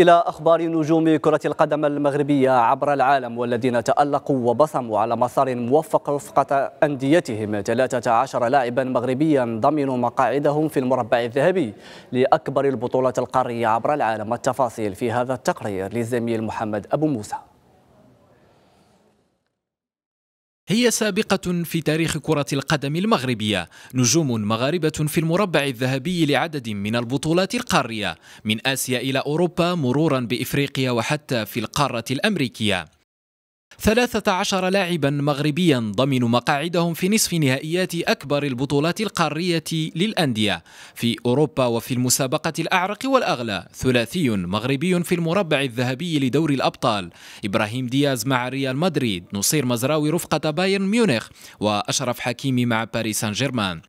إلى أخبار نجوم كرة القدم المغربية عبر العالم والذين تألقوا وبصموا على مسار موفق رفقة أنديتهم 13 لاعبا مغربيا ضمنوا مقاعدهم في المربع الذهبي لأكبر البطولة القارية عبر العالم التفاصيل في هذا التقرير للزميل محمد أبو موسى هي سابقة في تاريخ كرة القدم المغربية، نجوم مغاربة في المربع الذهبي لعدد من البطولات القارية، من آسيا إلى أوروبا مرورا بإفريقيا وحتى في القارة الأمريكية. 13 لاعبا مغربيا ضمنوا مقاعدهم في نصف نهائيات أكبر البطولات القارية للأندية في أوروبا وفي المسابقة الأعرق والأغلى ثلاثي مغربي في المربع الذهبي لدور الأبطال إبراهيم دياز مع ريال مدريد نصير مزراوي رفقة بايرن ميونخ وأشرف حكيمي مع باريس سان جيرمان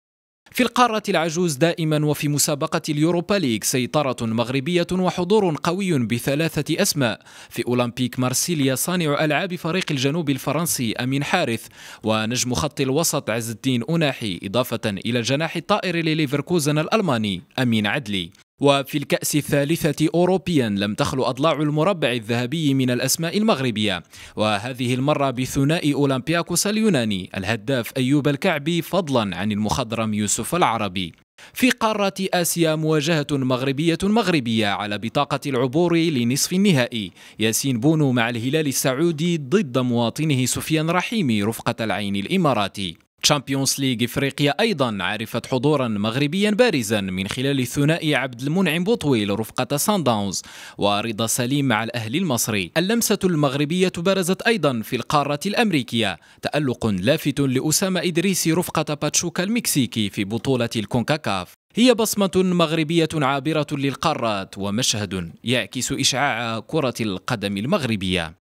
في القارة العجوز دائما وفي مسابقة اليوروبا ليج سيطرة مغربية وحضور قوي بثلاثة أسماء في أولمبيك مارسيليا صانع ألعاب فريق الجنوب الفرنسي أمين حارث ونجم خط الوسط عز الدين أناحي إضافة إلى الجناح الطائر لليفركوزن الألماني أمين عدلي وفي الكأس الثالثة أوروبيا لم تخلو أضلاع المربع الذهبي من الأسماء المغربية وهذه المرة بثنائي أولمبياكوس اليوناني الهداف أيوب الكعبي فضلا عن المخضرم يوسف العربي في قارة آسيا مواجهة مغربية مغربية على بطاقة العبور لنصف النهائي ياسين بونو مع الهلال السعودي ضد مواطنه سفيان رحيمي رفقة العين الإماراتي تشامبيونز ليغ افريقيا ايضا عرفت حضورا مغربيا بارزا من خلال الثنائي عبد المنعم بوطويل رفقه سان داونز ورضا سليم مع الاهلي المصري. اللمسه المغربيه برزت ايضا في القاره الامريكيه، تالق لافت لاسامه ادريسي رفقه باتشوكا المكسيكي في بطوله الكونكاكاف. هي بصمة مغربية عابرة للقارات ومشهد يعكس إشعاع كرة القدم المغربية